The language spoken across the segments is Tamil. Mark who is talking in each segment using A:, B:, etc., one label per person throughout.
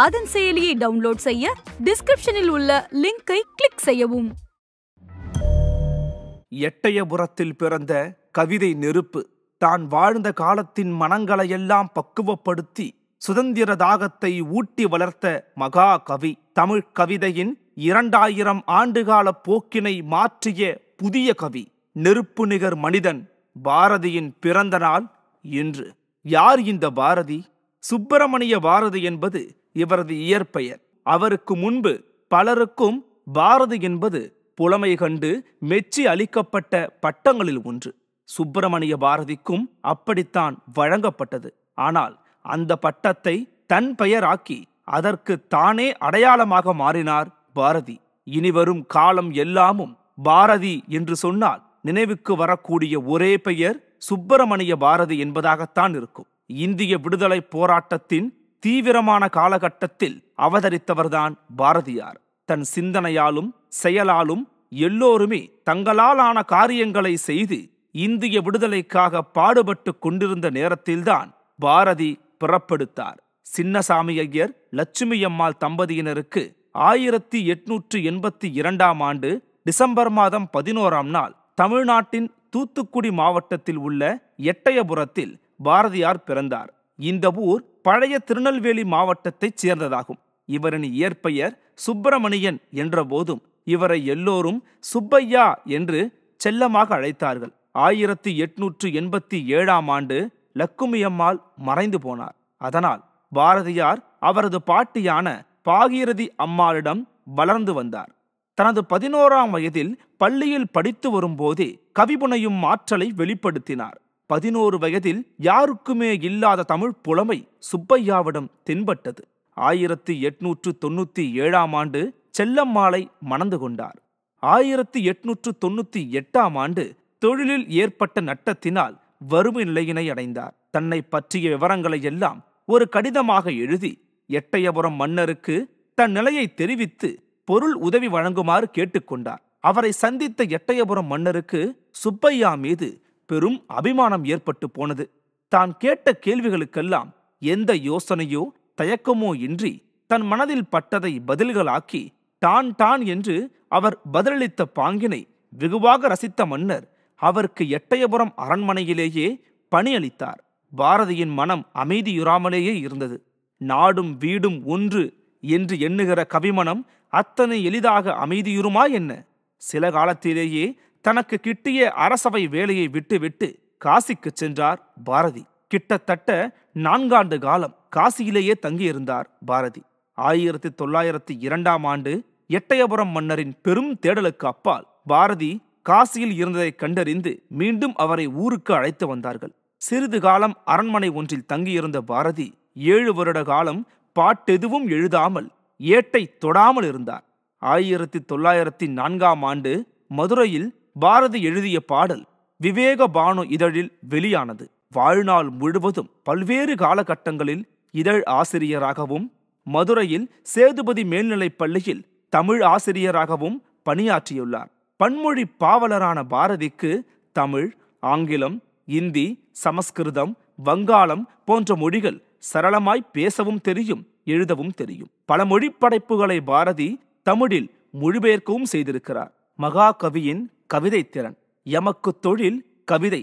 A: ஆதன் செயலியை டவுன்லோட் செய்ய டிஸ்கிரிப்ஷனில் உள்ள லிங்கை கிளிக் செய்யவும் எட்டயபுரத்தில் பிறந்த கவிதை நெருப்பு தான் வாழ்ந்த காலத்தின் மனங்களையெல்லாம் பக்குவப்படுத்தி சுதந்திர தாகத்தை ஊட்டி வளர்த்த மகா கவி தமிழ் கவிதையின் இரண்டாயிரம் ஆண்டுகால போக்கினை மாற்றிய புதிய கவி நெருப்பு நிகர் மனிதன் பாரதியின் பிறந்த நாள் இன்று யார் இந்த பாரதி சுப்பிரமணிய பாரதி என்பது இவரது இயற்பெயர் அவருக்கு முன்பு பலருக்கும் பாரதி என்பது புலமை கண்டு மெச்சி அளிக்கப்பட்ட பட்டங்களில் ஒன்று சுப்பிரமணிய பாரதிக்கும் அப்படித்தான் வழங்கப்பட்டது ஆனால் அந்த பட்டத்தை தன் பெயராக்கி அதற்கு தானே அடையாளமாக மாறினார் பாரதி இனிவரும் காலம் எல்லாமும் பாரதி என்று சொன்னால் நினைவுக்கு வரக்கூடிய ஒரே பெயர் சுப்பிரமணிய பாரதி என்பதாகத்தான் இருக்கும் இந்திய விடுதலை போராட்டத்தின் தீவிரமான காலகட்டத்தில் அவதரித்தவர்தான் பாரதியார் தன் சிந்தனையாலும் செயலாலும் எல்லோருமே தங்களாலான காரியங்களை செய்து இந்திய விடுதலைக்காக பாடுபட்டு கொண்டிருந்த நேரத்தில்தான் பாரதி புறப்படுத்தார் சின்னசாமி ஐயர் லட்சுமி அம்மாள் தம்பதியினருக்கு ஆயிரத்தி எட்நூற்று எண்பத்தி இரண்டாம் ஆண்டு டிசம்பர் மாதம் பதினோராம் நாள் தமிழ்நாட்டின் தூத்துக்குடி மாவட்டத்தில் உள்ள எட்டயபுரத்தில் பாரதியார் பிறந்தார் இந்த ஊர் பழைய திருநெல்வேலி மாவட்டத்தைச் சேர்ந்ததாகும் இவரின் இயற்பெயர் சுப்பிரமணியன் என்ற போதும் இவரை எல்லோரும் சுப்பையா என்று செல்லமாக அழைத்தார்கள் ஆயிரத்தி எட்நூற்று எண்பத்தி ஏழாம் ஆண்டு லக்குமியம்மாள் மறைந்து போனார் அதனால் பாரதியார் அவரது பாட்டியான பாகீரதி அம்மாளிடம் வளர்ந்து வந்தார் தனது பதினோராம் வயதில் பள்ளியில் படித்து வரும்போதே கவிபுனையும் ஆற்றலை வெளிப்படுத்தினார் பதினோரு வயதில் யாருக்குமே இல்லாத தமிழ் புலமை சுப்பையாவிடம் தென்பட்டது ஆயிரத்தி எட்நூற்று தொண்ணூற்றி ஏழாம் ஆண்டு செல்லம்மாளை மணந்து கொண்டார் ஆயிரத்தி எட்நூற்று தொண்ணூற்றி எட்டாம் ஆண்டு தொழிலில் ஏற்பட்ட நட்டத்தினால் வறுமை நிலையினை அடைந்தார் தன்னை பற்றிய விவரங்களை எல்லாம் ஒரு கடிதமாக எழுதி எட்டயபுரம் மன்னருக்கு தன் நிலையை தெரிவித்து பொருள் உதவி வழங்குமாறு கேட்டுக்கொண்டார் அவரை சந்தித்த எட்டயபுரம் மன்னருக்கு சுப்பையா மீது பெரும் அபிமானம் ஏற்பட்டு போனது தான் கேட்ட கேள்விகளுக்கெல்லாம் எந்த யோசனையோ தயக்கமோ இன்றி தன் மனதில் பட்டதை பதில்களாக்கி டான் டான் என்று அவர் பதிலளித்த பாங்கினை வெகுவாக ரசித்த மன்னர் அவருக்கு எட்டயபுரம் அரண்மனையிலேயே பணியளித்தார் பாரதியின் மனம் அமைதியுறாமலேயே இருந்தது நாடும் வீடும் ஒன்று என்று எண்ணுகிற கவிமனம் அத்தனை எளிதாக அமைதியுறுமா என்ன சில காலத்திலேயே தனக்கு கிட்டிய அரசவை வேலையை விட்டுவிட்டு காசிக்கு சென்றார் பாரதி கிட்டத்தட்ட நான்காண்டு காலம் காசியிலேயே தங்கியிருந்தார் பாரதி ஆயிரத்தி தொள்ளாயிரத்தி இரண்டாம் ஆண்டு எட்டயபுரம் மன்னரின் பெரும் தேடலுக்கு அப்பால் பாரதி காசியில் இருந்ததை கண்டறிந்து மீண்டும் அவரை ஊருக்கு அழைத்து வந்தார்கள் சிறிது காலம் அரண்மனை ஒன்றில் தங்கியிருந்த பாரதி ஏழு வருட காலம் பாட்டெதுவும் எழுதாமல் ஏட்டை தொடாமல் இருந்தார் ஆயிரத்தி தொள்ளாயிரத்தி நான்காம் ஆண்டு மதுரையில் பாரதி எழுதிய பாடல் விவேக பானு இதழில் வெளியானது வாழ்நாள் முழுவதும் பல்வேறு காலகட்டங்களில் இதழ் ஆசிரியராகவும் மதுரையில் சேதுபதி மேல்நிலைப் பள்ளியில் தமிழ் ஆசிரியராகவும் பணியாற்றியுள்ளார் பன்மொழி பாவலரான பாரதிக்கு தமிழ் ஆங்கிலம் இந்தி சமஸ்கிருதம் வங்காளம் போன்ற மொழிகள் சரளமாய் பேசவும் தெரியும் எழுதவும் தெரியும் பல மொழி படைப்புகளை பாரதி தமிழில் மொழிபெயர்க்கவும் செய்திருக்கிறார் மகாகவியின் கவிதை திறன் எமக்கு தொழில் கவிதை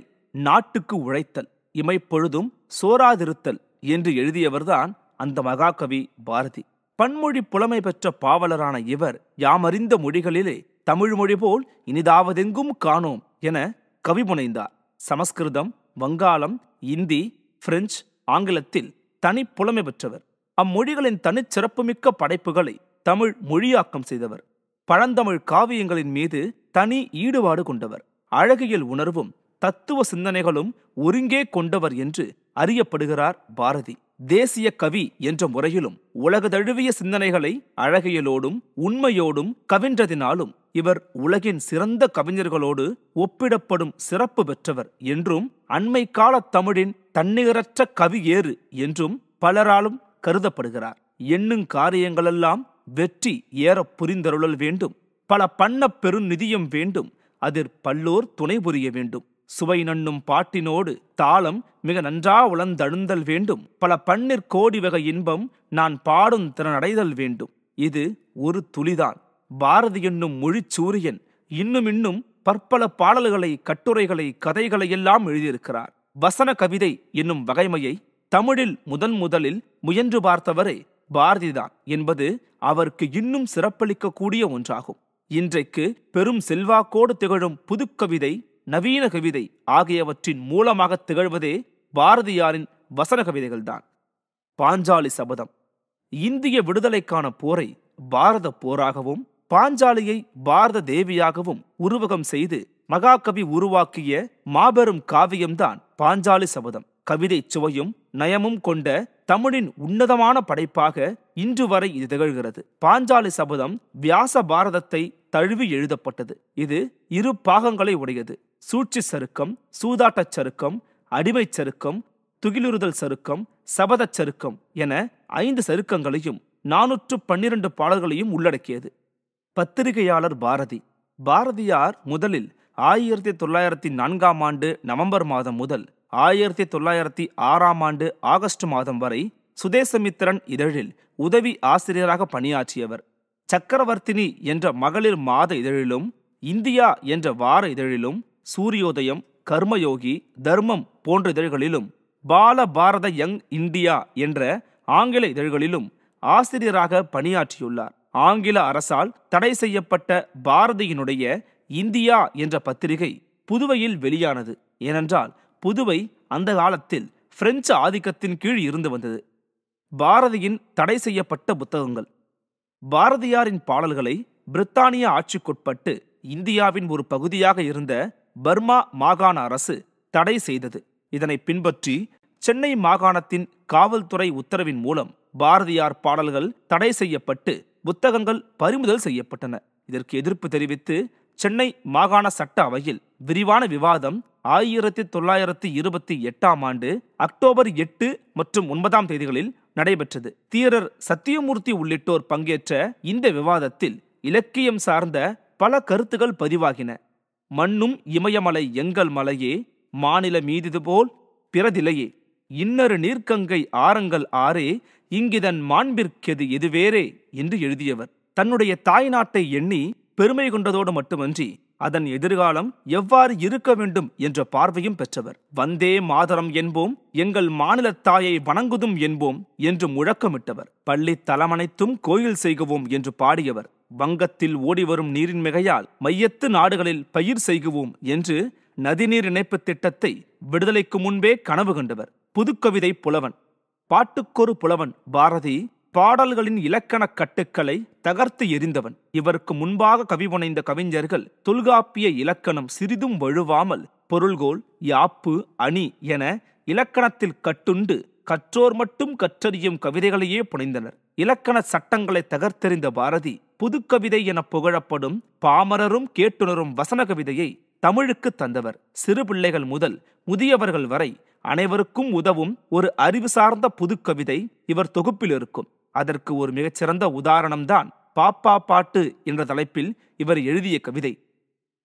A: நாட்டுக்கு உழைத்தல் இமைப்பொழுதும் சோராதிருத்தல் என்று எழுதியவர்தான் அந்த மகாகவி பாரதி பன்மொழி புலமை பெற்ற பாவலரான இவர் யாமறிந்த மொழிகளிலே தமிழ் மொழி போல் இனிதாவதெங்கும் காணோம் என கவி முனைந்தார் சமஸ்கிருதம் வங்காளம் இந்தி பிரெஞ்சு ஆங்கிலத்தில் தனி புலமை பெற்றவர் அம்மொழிகளின் தனிச்சிறப்புமிக்க படைப்புகளை தமிழ் மொழியாக்கம் செய்தவர் பழந்தமிழ் காவியங்களின் மீது தனி ஈடுபாடு கொண்டவர் அழகியல் உணர்வும் தத்துவ சிந்தனைகளும் ஒருங்கே கொண்டவர் என்று அறியப்படுகிறார் பாரதி தேசிய கவி என்ற முறையிலும் உலகதழுவிய சிந்தனைகளை அழகியலோடும் உண்மையோடும் கவின்றதினாலும் இவர் உலகின் சிறந்த கவிஞர்களோடு ஒப்பிடப்படும் சிறப்பு பெற்றவர் என்றும் அண்மை கால தமிழின் தன்னிகரற்ற கவி ஏறு என்றும் பலராலும் கருதப்படுகிறார் எண்ணும் காரியங்களெல்லாம் வெற்றி ஏற புரிந்தருளல் வேண்டும் பல பண்ண பெருநிதியம் வேண்டும் அதில் பல்லோர் துணை புரிய வேண்டும் சுவை நண்ணும் பாட்டினோடு தாளம் மிக நன்றா உழந்தழுந்தல் வேண்டும் பல பண்ணிற் கோடி வகை இன்பம் நான் பாடும் திறனடைதல் வேண்டும் இது ஒரு துளிதான் பாரதி என்னும் சூரியன் இன்னும் இன்னும் பற்பல பாடல்களை கட்டுரைகளை கதைகளை எல்லாம் எழுதியிருக்கிறார் வசன கவிதை என்னும் வகைமையை தமிழில் முதன் முதலில் முயன்று பார்த்தவரே பாரதிதான் என்பது அவருக்கு இன்னும் சிறப்பளிக்கக்கூடிய ஒன்றாகும் இன்றைக்கு பெரும் செல்வாக்கோடு திகழும் புதுக்கவிதை நவீன கவிதை ஆகியவற்றின் மூலமாக திகழ்வதே பாரதியாரின் வசன கவிதைகள்தான் பாஞ்சாலி சபதம் இந்திய விடுதலைக்கான போரை பாரத போராகவும் பாஞ்சாலியை பாரத தேவியாகவும் உருவகம் செய்து மகாகவி உருவாக்கிய மாபெரும் காவியம்தான் பாஞ்சாலி சபதம் கவிதை சுவையும் நயமும் கொண்ட தமிழின் உன்னதமான படைப்பாக இன்று வரை இது திகழ்கிறது பாஞ்சாலி சபதம் வியாச பாரதத்தை தழுவி எழுதப்பட்டது இது இரு பாகங்களை உடையது சூழ்ச்சி சருக்கம் சூதாட்டச் சருக்கம் அடிமைச் சருக்கம் துகிலுறுதல் சருக்கம் சபதச் சருக்கம் என ஐந்து சருக்கங்களையும் நானூற்று பன்னிரண்டு பாடல்களையும் உள்ளடக்கியது பத்திரிகையாளர் பாரதி பாரதியார் முதலில் ஆயிரத்தி தொள்ளாயிரத்தி நான்காம் ஆண்டு நவம்பர் மாதம் முதல் ஆயிரத்தி தொள்ளாயிரத்தி ஆறாம் ஆண்டு ஆகஸ்ட் மாதம் வரை சுதேசமித்திரன் இதழில் உதவி ஆசிரியராக பணியாற்றியவர் சக்கரவர்த்தினி என்ற மகளிர் மாத இதழிலும் இந்தியா என்ற வார இதழிலும் சூரியோதயம் கர்மயோகி தர்மம் போன்ற இதழ்களிலும் பால பாரத யங் இந்தியா என்ற ஆங்கில இதழ்களிலும் ஆசிரியராக பணியாற்றியுள்ளார் ஆங்கில அரசால் தடை செய்யப்பட்ட பாரதியினுடைய இந்தியா என்ற பத்திரிகை புதுவையில் வெளியானது ஏனென்றால் புதுவை அந்த காலத்தில் பிரெஞ்சு ஆதிக்கத்தின் கீழ் இருந்து வந்தது பாரதியின் தடை செய்யப்பட்ட புத்தகங்கள் பாரதியாரின் பாடல்களை பிரித்தானிய ஆட்சிக்குட்பட்டு இந்தியாவின் ஒரு பகுதியாக இருந்த பர்மா மாகாண அரசு தடை செய்தது இதனை பின்பற்றி சென்னை மாகாணத்தின் காவல்துறை உத்தரவின் மூலம் பாரதியார் பாடல்கள் தடை செய்யப்பட்டு புத்தகங்கள் பறிமுதல் செய்யப்பட்டன இதற்கு எதிர்ப்பு தெரிவித்து சென்னை மாகாண சட்ட அவையில் விரிவான விவாதம் ஆயிரத்தி தொள்ளாயிரத்தி இருபத்தி எட்டாம் ஆண்டு அக்டோபர் எட்டு மற்றும் ஒன்பதாம் தேதிகளில் நடைபெற்றது தீரர் சத்தியமூர்த்தி உள்ளிட்டோர் பங்கேற்ற இந்த விவாதத்தில் இலக்கியம் சார்ந்த பல கருத்துகள் பதிவாகின மண்ணும் இமயமலை எங்கள் மலையே மாநில மீதிது போல் பிறதிலையே இன்னொரு நீர்க்கங்கை ஆரங்கள் ஆறே இங்கிதன் மாண்பிற்கெது எதுவேறே என்று எழுதியவர் தன்னுடைய தாய் நாட்டை எண்ணி பெருமை கொண்டதோடு மட்டுமன்றி அதன் எதிர்காலம் எவ்வாறு இருக்க வேண்டும் என்ற பார்வையும் பெற்றவர் வந்தே மாதரம் என்போம் எங்கள் மாநில தாயை வணங்குதும் என்போம் என்று முழக்கமிட்டவர் பள்ளி தலமனைத்தும் கோயில் செய்கவோம் என்று பாடியவர் வங்கத்தில் ஓடிவரும் நீரின் மிகையால் மையத்து நாடுகளில் பயிர் செய்குவோம் என்று நதிநீர் இணைப்பு திட்டத்தை விடுதலைக்கு முன்பே கனவு கண்டவர் புதுக்கவிதை புலவன் பாட்டுக்கொரு புலவன் பாரதி பாடல்களின் இலக்கணக் கட்டுக்களை தகர்த்து எறிந்தவன் இவருக்கு முன்பாக கவிபுனைந்த கவிஞர்கள் தொல்காப்பிய இலக்கணம் சிறிதும் வழுவாமல் பொருள்கோள் யாப்பு அணி என இலக்கணத்தில் கட்டுண்டு கற்றோர் மட்டும் கற்றறியும் கவிதைகளையே புனைந்தனர் இலக்கண சட்டங்களை தகர்த்தெறிந்த பாரதி புதுக்கவிதை என புகழப்படும் பாமரரும் கேட்டுணரும் வசன கவிதையை தமிழுக்கு தந்தவர் சிறு பிள்ளைகள் முதல் முதியவர்கள் வரை அனைவருக்கும் உதவும் ஒரு அறிவு சார்ந்த புதுக்கவிதை இவர் தொகுப்பில் இருக்கும் அதற்கு ஒரு மிகச்சிறந்த உதாரணம்தான் பாப்பா பாட்டு என்ற தலைப்பில் இவர் எழுதிய கவிதை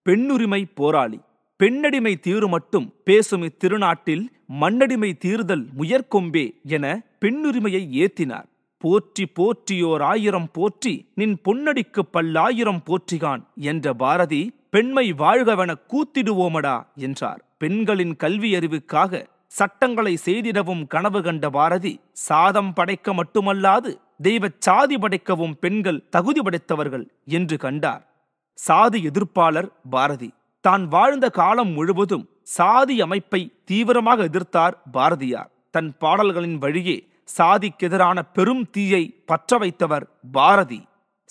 A: பெண்ணுரிமை போராளி பெண்ணடிமை தீரு மட்டும் பேசும் இத்திருநாட்டில் மண்ணடிமை தீர்தல் முயற்கொம்பே என பெண்ணுரிமையை ஏத்தினார் போற்றி போற்றியோர் ஆயிரம் போற்றி நின் பொன்னடிக்கு பல்லாயிரம் போற்றிகான் என்ற பாரதி பெண்மை வாழ்கவென கூத்திடுவோமடா என்றார் பெண்களின் கல்வி அறிவுக்காக சட்டங்களை செய்திடவும் கனவு கண்ட பாரதி சாதம் படைக்க மட்டுமல்லாது தெய்வ சாதி படைக்கவும் பெண்கள் தகுதி படைத்தவர்கள் என்று கண்டார் சாதி எதிர்ப்பாளர் பாரதி தான் வாழ்ந்த காலம் முழுவதும் சாதி அமைப்பை தீவிரமாக எதிர்த்தார் பாரதியார் தன் பாடல்களின் வழியே சாதிக்கெதிரான பெரும் தீயை பற்ற வைத்தவர் பாரதி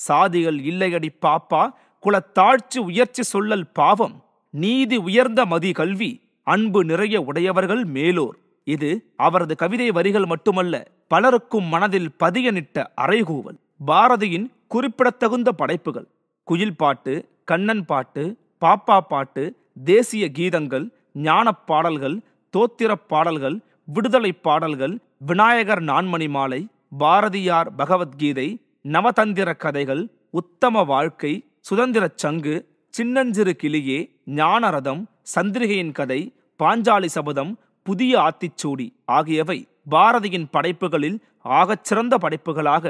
A: சாதிகள் இல்லையடி பாப்பா குலத்தாழ்ச்சி உயர்ச்சி சொல்லல் பாவம் நீதி உயர்ந்த மதி கல்வி அன்பு நிறைய உடையவர்கள் மேலோர் இது அவரது கவிதை வரிகள் மட்டுமல்ல பலருக்கும் மனதில் பதியனிட்ட அறைகூவல் பாரதியின் குறிப்பிடத்தகுந்த படைப்புகள் குயில் பாட்டு கண்ணன் பாட்டு பாப்பா பாட்டு தேசிய கீதங்கள் ஞான பாடல்கள் தோத்திரப் பாடல்கள் விடுதலை பாடல்கள் விநாயகர் நான்மணி மாலை பாரதியார் பகவத்கீதை நவதந்திர கதைகள் உத்தம வாழ்க்கை சுதந்திர சங்கு சின்னஞ்சிறு கிளியே ஞானரதம் சந்திரிகையின் கதை பாஞ்சாலி சபதம் புதிய ஆத்திச்சூடி ஆகியவை பாரதியின் படைப்புகளில் ஆகச்சிறந்த படைப்புகளாக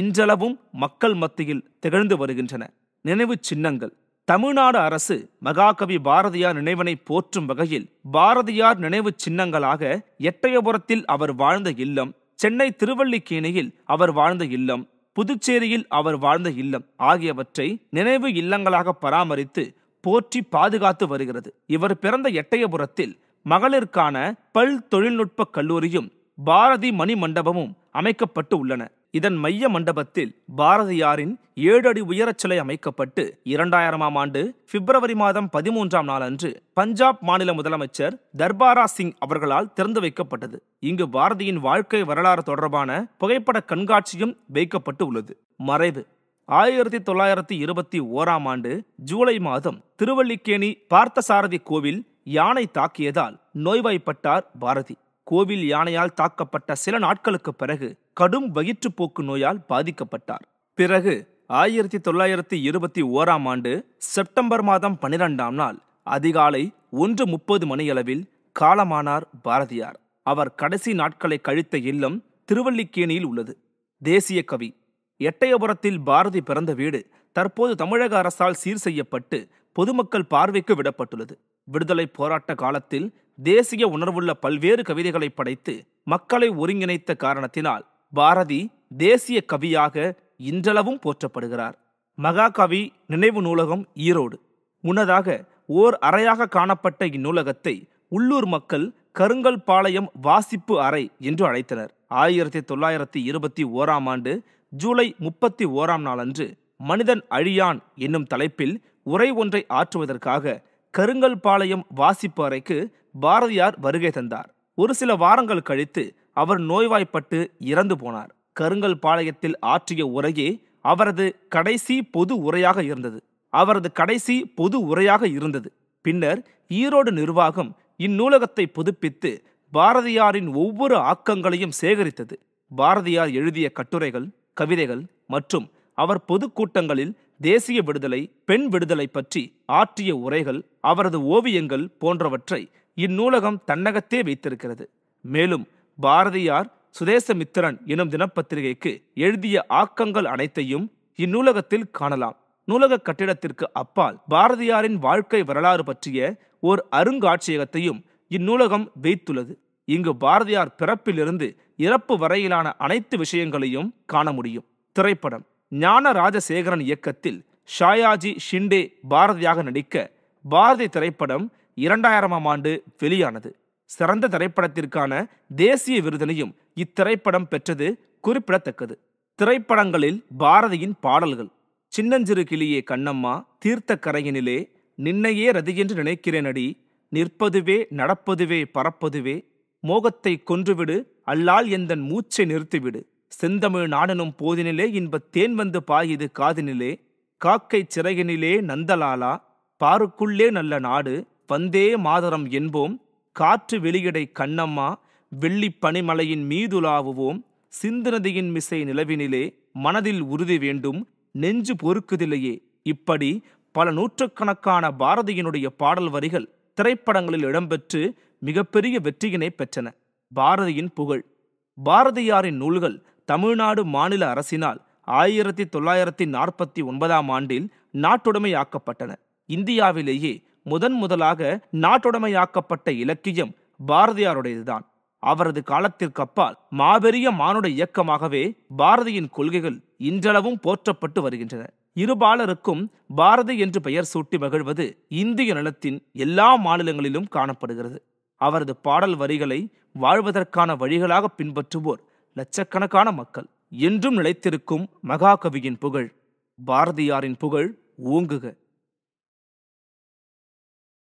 A: இன்றளவும் மக்கள் மத்தியில் திகழ்ந்து வருகின்றன நினைவு சின்னங்கள் தமிழ்நாடு அரசு மகாகவி பாரதியார் நினைவனை போற்றும் வகையில் பாரதியார் நினைவு சின்னங்களாக எட்டயபுரத்தில் அவர் வாழ்ந்த இல்லம் சென்னை திருவல்லிக்கேணியில் அவர் வாழ்ந்த இல்லம் புதுச்சேரியில் அவர் வாழ்ந்த இல்லம் ஆகியவற்றை நினைவு இல்லங்களாக பராமரித்து போற்றி பாதுகாத்து வருகிறது இவர் பிறந்த எட்டயபுரத்தில் மகளிருக்கான பல் தொழில்நுட்ப கல்லூரியும் பாரதி மணி மண்டபமும் அமைக்கப்பட்டு உள்ளன இதன் மைய மண்டபத்தில் பாரதியாரின் ஏழு அடி உயரச் சிலை அமைக்கப்பட்டு இரண்டாயிரமாம் ஆண்டு பிப்ரவரி மாதம் பதிமூன்றாம் நாள் அன்று பஞ்சாப் மாநில முதலமைச்சர் தர்பாரா சிங் அவர்களால் திறந்து வைக்கப்பட்டது இங்கு பாரதியின் வாழ்க்கை வரலாறு தொடர்பான புகைப்பட கண்காட்சியும் வைக்கப்பட்டு உள்ளது மறைவு ஆயிரத்தி தொள்ளாயிரத்தி இருபத்தி ஓராம் ஆண்டு ஜூலை மாதம் திருவல்லிக்கேணி பார்த்தசாரதி கோவில் யானை தாக்கியதால் நோய்வாய்ப்பட்டார் பாரதி கோவில் யானையால் தாக்கப்பட்ட சில நாட்களுக்கு பிறகு கடும் வயிற்றுப்போக்கு நோயால் பாதிக்கப்பட்டார் பிறகு ஆயிரத்தி தொள்ளாயிரத்தி இருபத்தி ஓராம் ஆண்டு செப்டம்பர் மாதம் பனிரெண்டாம் நாள் அதிகாலை ஒன்று முப்பது மணியளவில் காலமானார் பாரதியார் அவர் கடைசி நாட்களை கழித்த இல்லம் திருவல்லிக்கேணியில் உள்ளது தேசிய கவி எட்டயபுரத்தில் பாரதி பிறந்த வீடு தற்போது தமிழக அரசால் சீர் செய்யப்பட்டு பொதுமக்கள் பார்வைக்கு விடப்பட்டுள்ளது விடுதலை போராட்ட காலத்தில் தேசிய உணர்வுள்ள பல்வேறு கவிதைகளை படைத்து மக்களை ஒருங்கிணைத்த காரணத்தினால் பாரதி தேசிய கவியாக இன்றளவும் போற்றப்படுகிறார் மகாகவி நினைவு நூலகம் ஈரோடு முன்னதாக ஓர் அறையாக காணப்பட்ட இந்நூலகத்தை உள்ளூர் மக்கள் கருங்கல் பாளையம் வாசிப்பு அறை என்று அழைத்தனர் ஆயிரத்தி தொள்ளாயிரத்தி இருபத்தி ஓராம் ஆண்டு ஜூலை முப்பத்தி ஓராம் நாளன்று மனிதன் அழியான் என்னும் தலைப்பில் உரை ஒன்றை ஆற்றுவதற்காக கருங்கல் பாளையம் வாசிப்பு அறைக்கு பாரதியார் வருகை தந்தார் ஒரு சில வாரங்கள் கழித்து அவர் நோய்வாய்ப்பட்டு இறந்து போனார் கருங்கல் பாளையத்தில் ஆற்றிய உரையே அவரது கடைசி பொது உரையாக இருந்தது அவரது கடைசி பொது உரையாக இருந்தது பின்னர் ஈரோடு நிர்வாகம் இந்நூலகத்தை புதுப்பித்து பாரதியாரின் ஒவ்வொரு ஆக்கங்களையும் சேகரித்தது பாரதியார் எழுதிய கட்டுரைகள் கவிதைகள் மற்றும் அவர் பொதுக்கூட்டங்களில் தேசிய விடுதலை பெண் விடுதலை பற்றி ஆற்றிய உரைகள் அவரது ஓவியங்கள் போன்றவற்றை இந்நூலகம் தன்னகத்தே வைத்திருக்கிறது மேலும் பாரதியார் சுதேசமித்திரன் எனும் தினப்பத்திரிகைக்கு எழுதிய ஆக்கங்கள் அனைத்தையும் இந்நூலகத்தில் காணலாம் நூலக கட்டிடத்திற்கு அப்பால் பாரதியாரின் வாழ்க்கை வரலாறு பற்றிய ஓர் அருங்காட்சியகத்தையும் இந்நூலகம் வைத்துள்ளது இங்கு பாரதியார் பிறப்பிலிருந்து இறப்பு வரையிலான அனைத்து விஷயங்களையும் காண முடியும் திரைப்படம் ஞான ராஜசேகரன் இயக்கத்தில் ஷாயாஜி ஷிண்டே பாரதியாக நடிக்க பாரதி திரைப்படம் இரண்டாயிரமாம் ஆண்டு வெளியானது சிறந்த திரைப்படத்திற்கான தேசிய விருதனையும் இத்திரைப்படம் பெற்றது குறிப்பிடத்தக்கது திரைப்படங்களில் பாரதியின் பாடல்கள் சின்னஞ்சிறு கிளியே கண்ணம்மா தீர்த்த கரையினிலே நின்னையே நினைக்கிறேன் அடி நிற்பதுவே நடப்பதுவே பறப்பதுவே மோகத்தை கொன்றுவிடு அல்லால் எந்தன் மூச்சை நிறுத்திவிடு செந்தமிழ் நாடனும் போதினிலே இன்பத் தேன் வந்து பாயுது காதினிலே காக்கை சிறகினிலே நந்தலாலா பாருக்குள்ளே நல்ல நாடு வந்தே மாதரம் என்போம் காற்று வெளியிடை கண்ணம்மா வெள்ளி பனிமலையின் மீதுலாவுவோம் சிந்து நதியின் மிசை நிலவினிலே மனதில் உறுதி வேண்டும் நெஞ்சு பொறுக்குதில்லையே இப்படி பல நூற்றுக்கணக்கான பாரதியினுடைய பாடல் வரிகள் திரைப்படங்களில் இடம்பெற்று மிகப்பெரிய வெற்றியினை பெற்றன பாரதியின் புகழ் பாரதியாரின் நூல்கள் தமிழ்நாடு மாநில அரசினால் ஆயிரத்தி தொள்ளாயிரத்தி நாற்பத்தி ஒன்பதாம் ஆண்டில் நாட்டுடைமையாக்கப்பட்டன இந்தியாவிலேயே முதன் முதலாக நாட்டுடைமையாக்கப்பட்ட இலக்கியம் பாரதியாருடையதுதான் அவரது காலத்திற்கப்பால் மாபெரிய மானுட இயக்கமாகவே பாரதியின் கொள்கைகள் இன்றளவும் போற்றப்பட்டு வருகின்றன இருபாலருக்கும் பாரதி என்று பெயர் சூட்டி மகிழ்வது இந்திய நிலத்தின் எல்லா மாநிலங்களிலும் காணப்படுகிறது அவரது பாடல் வரிகளை வாழ்வதற்கான வழிகளாக பின்பற்றுவோர் லட்சக்கணக்கான மக்கள் என்றும் நிலைத்திருக்கும் மகாகவியின் புகழ் பாரதியாரின் புகழ் ஓங்குக